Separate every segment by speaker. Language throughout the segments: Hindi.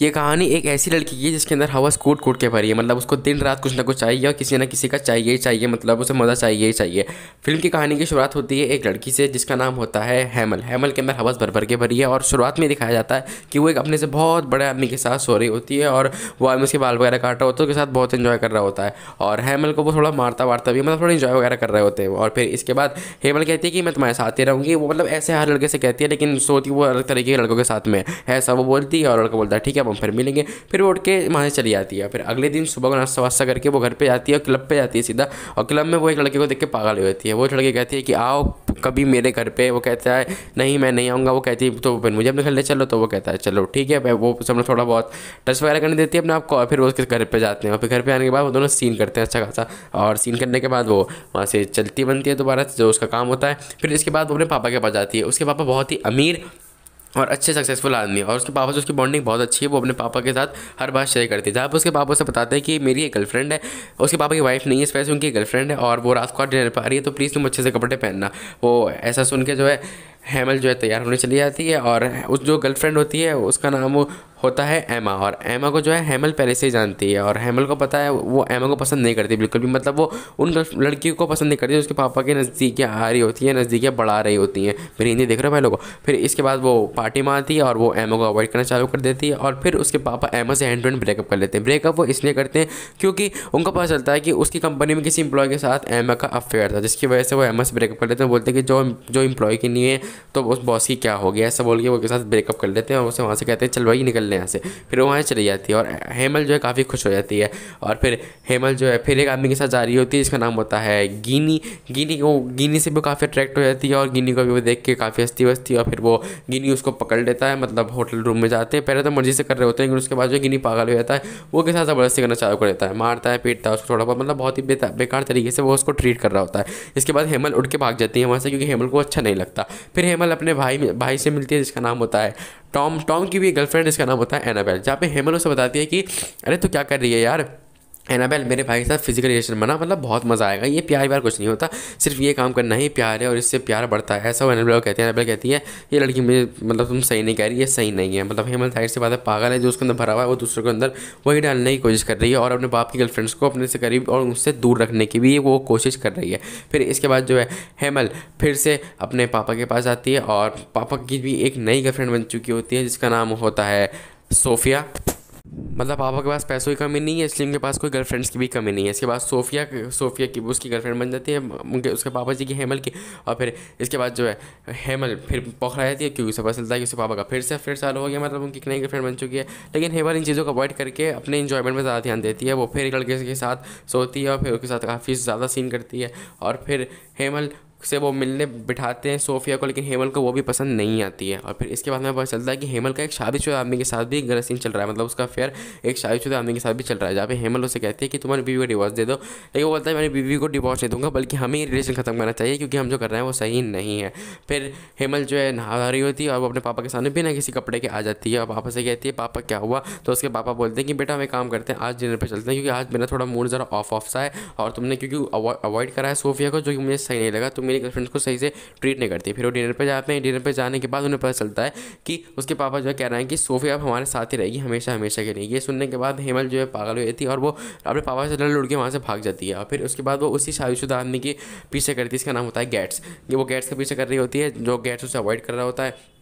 Speaker 1: ये कहानी एक ऐसी लड़की की जिसके अंदर हवस कूट कूट के भरी है मतलब उसको दिन रात कुछ ना कुछ चाहिए और किसी ना किसी का चाहिए ही चाहिए मतलब उसे मज़ा चाहिए ही चाहिए फिल्म की कहानी की शुरुआत होती है एक लड़की से जिसका नाम होता है हेमल हेमल के अंदर हवस भर भर के भरी है और शुरुआत में दिखाया जाता है कि वो एक अपने से बहुत बड़े आदमी के साथ सो रही होती है और वो आदमी उसके बाल वगैरह काट रहा होता है उसके साथ बहुत इन्जॉय कर रहा होता है और हेमल को वो थोड़ा मारता वारता भी मतलब थोड़ा इन्जॉय वगैरह कर रहे होते हैं और फिर इसके बाद हेमल कहती है कि मैं तुम्हारे साथ ही रहूँगी वो मतलब ऐसे हर लड़के से कहती है लेकिन सोती वो अलग तरीके के लड़कों के साथ में ऐसा वो बोलती है और लड़का बोलता है ठीक है हम फिर मिलेंगे फिर वो उठ के वहाँ से चली जाती है फिर अगले दिन सुबह को नाश्ता वास्ता करके वो घर पर जाती है और क्लब पर जाती है सीधा और क्लब में वो एक लड़के को देख के पागल हो जाती है वो लड़के कहती है कि आओ कभी मेरे घर पर वो कहता है नहीं मैं नहीं आऊँगा वो कहती है तो फिर मुझे अपने घर ले चलो तो वो कहता है चलो ठीक है वो सब थोड़ा बहुत टच वगैरह करने देती है अपने आपको और फिर वो उसके घर पर जाते हैं और फिर घर पर आने के बाद वो दोनों सीन करते हैं अच्छा खासा और सीन करने के बाद वो वहाँ से चलती बनती है दोबारा जो उसका काम होता है फिर इसके बाद वो अपने पापा के पास जाती है उसके पापा बहुत ही अमीर और अच्छे सक्सेसफुल आदमी और उसके पापा से उसकी बॉन्डिंग बहुत अच्छी है वो अपने पापा के साथ हर बात शेयर करती है जहाँ पर उसके पापा से बताते हैं कि मेरी एक गर्लफ्रेंड है उसके पापा की वाइफ नहीं है इस वैसे उनकी गर्लफ्रेंड है और वो रात को डिनर पर आ रही है तो प्लीज़ तुम अच्छे से कपड़े पहनना वो ऐसा सुन के जो है हेमल जो है तैयार होने चली जाती है और उस जो गर्लफ्रेंड होती है उसका नाम होता है एमा और एमा को जो है हेमल पहले से ही जानती है और हेमल को पता है वो एमा को पसंद नहीं करती बिल्कुल भी मतलब वो उन लड़की को पसंद नहीं करती उसके पापा के नज़दीकियाँ आ रही होती हैं नज़दीकियाँ बढ़ा रही होती हैं फिर हिंदी देख रहे हो भाई को फिर इसके बाद वो पार्टी में आती है और वो एमा को अवॉइड करना चालू कर देती है और फिर उसके पापा एमा से हैंड टू हैंड ब्रेकअप कर लेते हैं ब्रेकअप वो इसलिए करते हैं क्योंकि उनको पता चलता है कि उसकी कंपनी में किसी इंप्लॉय के साथ एमा का अफेयर था जिसकी वजह से वो एमा से ब्रेकअप कर लेते हैं बोलते हैं कि जो जो इम्प्लॉय की नहीं है तो उस बॉस की क्या हो गया ऐसा बोल के वो के साथ ब्रेकअप कर लेते हैं और उसे वहाँ से कहते हैं चल भाई निकल लें यहाँ से फिर वो वहाँ चली जाती है और हेमल जो है काफ़ी खुश हो जाती है और फिर हेमल जो है फिर एक आदमी के साथ जा रही होती है जिसका नाम होता है गिनी गिनी वो गिनी से भी काफ़ी अट्रैक्ट हो जाती है और गिनी को भी वो देख के काफ़ी हस्ती वस्ती है और फिर वो गिनी उसको पकड़ लेता है मतलब होटल रूम में जाते हैं पहले तो मर्जी से कर रहे होते हैं लेकिन उसके बाद जो गिनी पागल हो जाता है वो के साथ ज़बरदस्ती करना चालू कर देता है मारता है पीटता है उसको थोड़ा बहुत मतलब बहुत ही बेकार तरीके से वो उसको ट्रीट कर रहा होता है इसके बाद हेमल उठ के भाग जाती है वहाँ से क्योंकि हेमल को अच्छा नहीं लगता फिर हेमल अपने भाई भाई से मिलती है जिसका नाम होता है टॉम टॉम की भी गर्लफ्रेंड जिसका नाम होता है एनाबेल जहाँ पे हेमल उसे बताती है कि अरे तो क्या कर रही है यार एनाबेल मेरे भाई के साथ फिजिकल रिलेशन बना मतलब बहुत मज़ा आएगा ये प्यार प्यार कुछ नहीं होता सिर्फ ये काम करना ही प्यार है और इससे प्यार बढ़ता है ऐसा वो एनाबेल कहती है एनाबेल कहती है ये लड़की मुझे मतलब तुम सही नहीं कह रही ये सही नहीं है मतलब हेमंत साइड से बात है पागल है जो उसके अंदर भरा हुआ है वो दूसरे के अंदर वही डालने की कोशिश कर रही है और अपने बाप की गर्लफ्रेंड्स को अपने से करीब और उससे दूर रखने की भी वो कोशिश कर रही है फिर इसके बाद जो है हेमल फिर से अपने पापा के पास आती है और पापा की भी एक नई गर्लफ्रेंड बन चुकी होती है जिसका नाम होता है सोफिया मतलब पापा के पास पैसों की कमी नहीं है इसलिए उनके पास कोई गर्लफ्रेंड्स की भी कमी नहीं है इसके बाद सोफिया सोफिया की उसकी गर्लफ्रेंड बन जाती है उनके उसके पापा जी की हेमल की और फिर इसके बाद जो है हेमल फिर पकड़ा जाती है क्योंकि उसे पता चलता है कि उसके पापा का फिर से फिर साल हो गया मतलब उनकी नई गर्लफ्रेंड बन चुकी है लेकिन हेमल इन चीज़ों को अवॉइड करके अपने इन्जॉयमेंट पर ज़्यादा ध्यान देती है वो फिर एक लड़के के साथ सोती है और फिर उसके साथ काफ़ी ज़्यादा सीन करती है और फिर हेमल से वो मिलने बिठाते हैं सोफिया को लेकिन हेमल को वो भी पसंद नहीं आती है और फिर इसके बाद में पता चलता है कि हेमल का एक शादीशुदा आदमी के साथ भी गलत सीन चल रहा है मतलब उसका अफेयर एक शादीशुदा आदमी के साथ भी चल रहा है जहाँ पे हेमल उसे कहती है कि तुम्हारी बीवी को डिवोर्स दे दो लेकिन वो बोलता है मैंने बीवी को डिवोर्स नहीं दूंगा बल्कि हमें रिलेशन खत्म करना चाहिए क्योंकि हम जो कर रहे हैं वो सही नहीं है फिर हेमल जो है नहा रही होती है और वो अपने पापा के सामने बिना किसी कपड़े के आ जाती है और पापा से कहती है पापा क्या हुआ तो उसके पापा बोलते हैं कि बेटा हमें काम करते हैं आज डिनर पर चलते हैं क्योंकि आज मेरा थोड़ा मूड ज़रा ऑफ ऑफ सा है और तुमने क्योंकि अवॉइड करा है सोफिया को जो कि मुझे सही नहीं लगा तुम मेरी गर्लफ्रेंड को सही से ट्रीट नहीं करती फिर वो डिनर पर जाते हैं डिनर पर जाने के बाद उन्हें पता चलता है कि उसके पापा जो है कह रहे हैं कि सोफी अब हमारे साथ ही रहेगी हमेशा हमेशा के लिए ये सुनने के बाद हेमल जो है पागल हो जाती है और वो अपने पापा से लड़ लुड़ के वहाँ से भाग जाती है और फिर उसके बाद वो उसी शादीशुदा आदमी के पीछे करती है इसका नाम होता है गैट्स वो गैट्स के पीछे कर रही होती है जो गैट्स उसे अवॉइड कर रहा होता है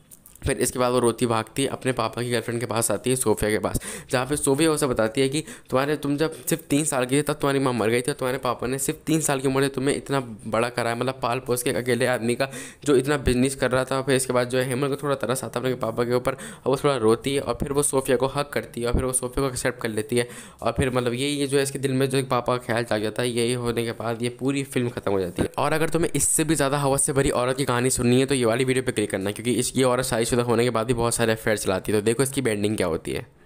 Speaker 1: फिर इसके बाद वो रोती भागती अपने पापा की गर्लफ्रेंड के पास आती है सोफिया के पास जहाँ पे सोफिया उसे बताती है कि तुम्हारे तुम जब सिर्फ तीन साल की थे तब तुम्हारी माँ मर गई थी तुम्हारे पापा ने सिर्फ तीन साल की उम्र में तुम्हें इतना बड़ा कराया मतलब पाल पोस के अकेले आदमी का जो इतना बिजनेस कर रहा था फिर इसके बाद जो है हेमल को थोड़ा तरस आता अपने पापा के ऊपर और वो थोड़ा रोती है और फिर वो सोफिया को हक करती है और फिर वो सोफिया को एक्सेप्ट कर लेती है और फिर मतलब यही जो है इसके दिल में जो पापा का ख्याल आ जाता है यही होने के बाद ये पूरी फिल्म खत्म हो जाती है और अगर तुम्हें इससे भी ज़्यादा हवस से भरी औरत की कहानी सुननी है तो ये वाली वीडियो पर क्लिक करना क्योंकि इसकी औरत सारी शुदा होने के बाद भी बहुत सारे अफेयर चलाती है तो देखो इसकी बैंडिंग क्या होती है